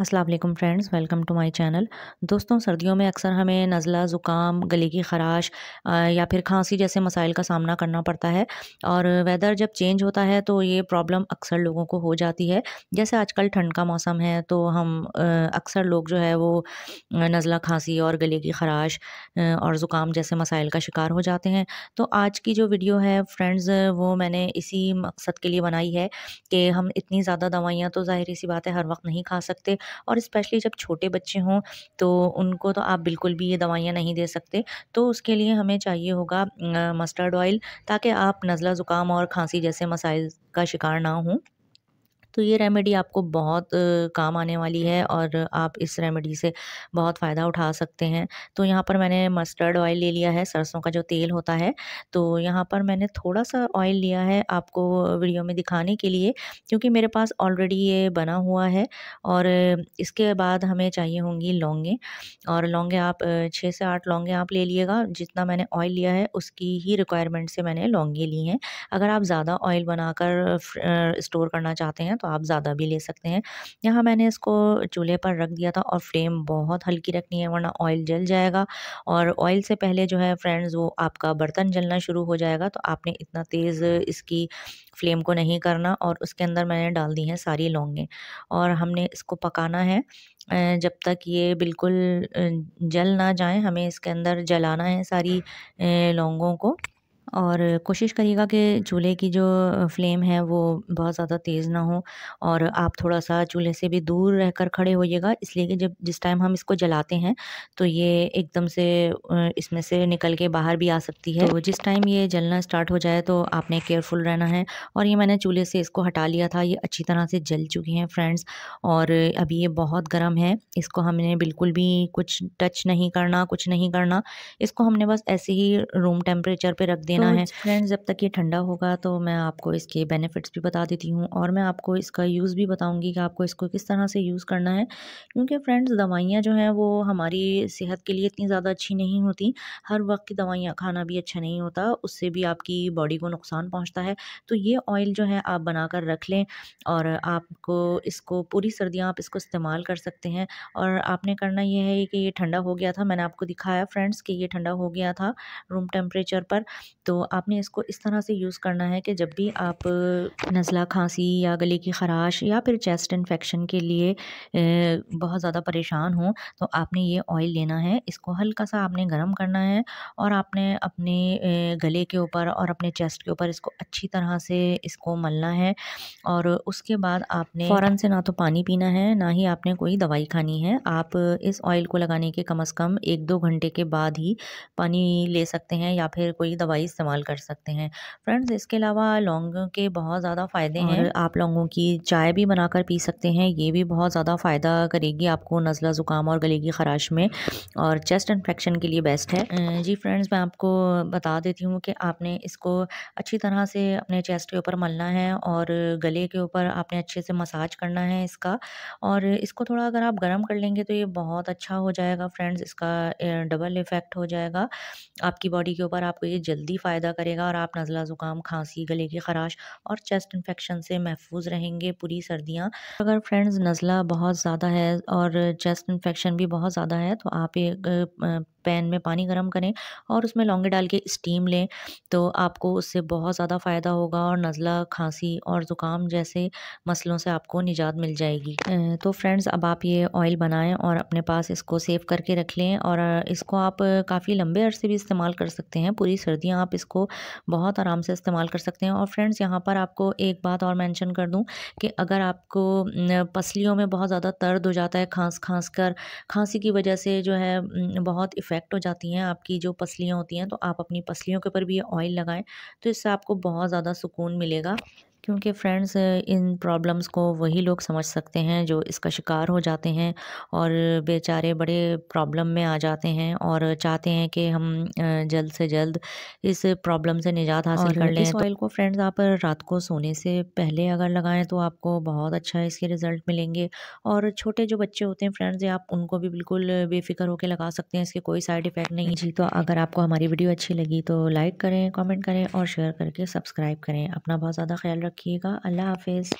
Aslam friends welcome to my channel दोस्तों सर्दियों में अक्सर हमें नज़ला ज़ुकाम गले की खराश या फिर खांसी जैसे मसाइल का सामना करना पड़ता है और वेदर जब चेंज होता है तो ये प्रॉब्लम अक्सर लोगों को हो जाती है जैसे आजकल ठंड का मौसम है तो हम अक्सर लोग जो है वो नज़ला खांसी और गले की खराश और ज़ुकाम जैसे मसाइल का शिकार हो जाते हैं तो आज की जो वीडियो है फ्रेंड्स वो मैंने इसी मकसद के लिए बनाई है कि हम इतनी ज़्यादा दवाइयाँ तो ज़ाहिर सी बात है हर वक्त नहीं खा सकते और स्पेशली जब छोटे बच्चे हों तो उनको तो आप बिल्कुल भी ये दवाइयाँ नहीं दे सकते तो उसके लिए हमें चाहिए होगा मस्टर्ड ऑयल ताकि आप नज़ला ज़ुकाम और खांसी जैसे मसाइल का शिकार ना हों तो ये रेमेडी आपको बहुत काम आने वाली है और आप इस रेमेडी से बहुत फ़ायदा उठा सकते हैं तो यहाँ पर मैंने मस्टर्ड ऑयल ले लिया है सरसों का जो तेल होता है तो यहाँ पर मैंने थोड़ा सा ऑयल लिया है आपको वीडियो में दिखाने के लिए क्योंकि मेरे पास ऑलरेडी ये बना हुआ है और इसके बाद हमें चाहिए होंगी लौंगे और लौंगे आप छः से आठ लौंगे आप ले लिएगा जितना मैंने ऑयल लिया है उसकी ही रिक्वायरमेंट से मैंने लौंगे ली हैं अगर आप ज़्यादा ऑयल बनाकर स्टोर करना चाहते हैं तो आप ज़्यादा भी ले सकते हैं यहाँ मैंने इसको चूल्हे पर रख दिया था और फ्लेम बहुत हल्की रखनी है वरना ऑयल जल जाएगा और ऑयल से पहले जो है फ्रेंड्स वो आपका बर्तन जलना शुरू हो जाएगा तो आपने इतना तेज़ इसकी फ्लेम को नहीं करना और उसके अंदर मैंने डाल दी हैं सारी लौंगें और हमने इसको पकाना है जब तक ये बिल्कुल जल ना जाए हमें इसके अंदर जलाना है सारी लौंगों को और कोशिश करिएगा कि चूल्हे की जो फ्लेम है वो बहुत ज़्यादा तेज़ ना हो और आप थोड़ा सा चूल्हे से भी दूर रहकर खड़े होइएगा इसलिए कि जब जिस टाइम हम इसको जलाते हैं तो ये एकदम से इसमें से निकल के बाहर भी आ सकती है तो जिस टाइम ये जलना स्टार्ट हो जाए तो आपने केयरफुल रहना है और ये मैंने चूल्हे से इसको हटा लिया था ये अच्छी तरह से जल चुकी हैं फ्रेंड्स और अभी ये बहुत गर्म है इसको हमने बिल्कुल भी कुछ टच नहीं करना कुछ नहीं करना इसको हमने बस ऐसे ही रूम टेम्परेचर पर रख देना लेना तो है फ्रेंड्स जब तक ये ठंडा होगा तो मैं आपको इसके बेनिफिट्स भी बता देती हूँ और मैं आपको इसका यूज़ भी बताऊँगी कि आपको इसको किस तरह से यूज़ करना है क्योंकि फ्रेंड्स दवाइयाँ जो हैं वो हमारी सेहत के लिए इतनी ज़्यादा अच्छी नहीं होती हर वक्त की दवाइयाँ खाना भी अच्छा नहीं होता उससे भी आपकी बॉडी को नुकसान पहुँचता है तो ये ऑयल जो है आप बना कर रख लें और आपको इसको पूरी सर्दियाँ आप इसको इस्तेमाल कर सकते हैं और आपने करना यह है कि ये ठंडा हो गया था मैंने आपको दिखाया फ्रेंड्स कि ये ठंडा हो गया था रूम टेम्परेचर पर तो आपने इसको इस तरह से यूज़ करना है कि जब भी आप नज़ला खांसी या गले की खराश या फिर चेस्ट इन्फेक्शन के लिए बहुत ज़्यादा परेशान हो तो आपने ये ऑयल लेना है इसको हल्का सा आपने गर्म करना है और आपने अपने गले के ऊपर और अपने चेस्ट के ऊपर इसको अच्छी तरह से इसको मलना है और उसके बाद आपने फ़ौर से ना तो पानी पीना है ना ही आपने कोई दवाई खानी है आप इस ऑयल को लगाने के कम अज़ कम एक दो घंटे के बाद ही पानी ले सकते हैं या फिर कोई दवाई इस्तेमाल कर सकते हैं फ्रेंड्स इसके अलावा लौंग के बहुत ज़्यादा फ़ायदे हैं आप लौंगों की चाय भी बनाकर पी सकते हैं ये भी बहुत ज़्यादा फ़ायदा करेगी आपको नज़ला ज़ुकाम और गले की खराश में और चेस्ट इन्फेक्शन के लिए बेस्ट है जी फ्रेंड्स मैं आपको बता देती हूँ कि आपने इसको अच्छी तरह से अपने चेस्ट के ऊपर मलना है और गले के ऊपर आपने अच्छे से मसाज करना है इसका और इसको थोड़ा अगर आप गर्म कर लेंगे तो ये बहुत अच्छा हो जाएगा फ्रेंड्स इसका डबल इफ़ेक्ट हो जाएगा आपकी बॉडी के ऊपर आपको ये जल्दी फ़ायदा करेगा और आप नज़ला ज़ुकाम खांसी गले की खराश और चेस्ट इन्फेक्शन से महफूज रहेंगे पूरी सर्दियाँ अगर फ्रेंड्स नज़ला बहुत ज़्यादा है और चेस्ट इन्फेक्शन भी बहुत ज़्यादा है तो आप एक पैन में पानी गर्म करें और उसमें लौंगे डाल के स्टीम लें तो आपको उससे बहुत ज़्यादा फ़ायदा होगा और नज़ला खांसी और ज़ुकाम जैसे मसलों से आपको निजात मिल जाएगी तो फ्रेंड्स अब आप ये ऑयल बनाएं और अपने पास इसको सेव करके रख लें और इसको आप काफ़ी लंबे अरसे भी इस्तेमाल कर सकते हैं पूरी सर्दियाँ आप इसको बहुत आराम से इस्तेमाल कर सकते हैं और फ्रेंड्स यहाँ पर आपको एक बात और मेंशन कर दूँ कि अगर आपको पसलियों में बहुत ज़्यादा दर्द हो जाता है खांस खांस कर खांसी की वजह से जो है बहुत इफ़ेक्ट इन्फेक्ट हो जाती हैं आपकी जो पसलियाँ होती हैं तो आप अपनी पसलियों के ऊपर भी ये ऑयल लगाएं तो इससे आपको बहुत ज़्यादा सुकून मिलेगा क्योंकि फ्रेंड्स इन प्रॉब्लम्स को वही लोग समझ सकते हैं जो इसका शिकार हो जाते हैं और बेचारे बड़े प्रॉब्लम में आ जाते हैं और चाहते हैं कि हम जल्द से जल्द इस प्रॉब्लम से निजात हासिल कर लें ऑयल तो को फ्रेंड्स आप रात को सोने से पहले अगर लगाएं तो आपको बहुत अच्छा इसके रिज़ल्ट मिलेंगे और छोटे जो बच्चे होते हैं फ्रेंड्स आप उनको भी बिल्कुल बेफिक्र होकर लगा सकते हैं इसके कोई साइड इफ़ेक्ट नहीं जी तो अगर आपको हमारी वीडियो अच्छी लगी तो लाइक करें कॉमेंट करें और शेयर करके सब्सक्राइब करें अपना बहुत ज़्यादा ख्याल रखिएगा अल्लाह हाफिज़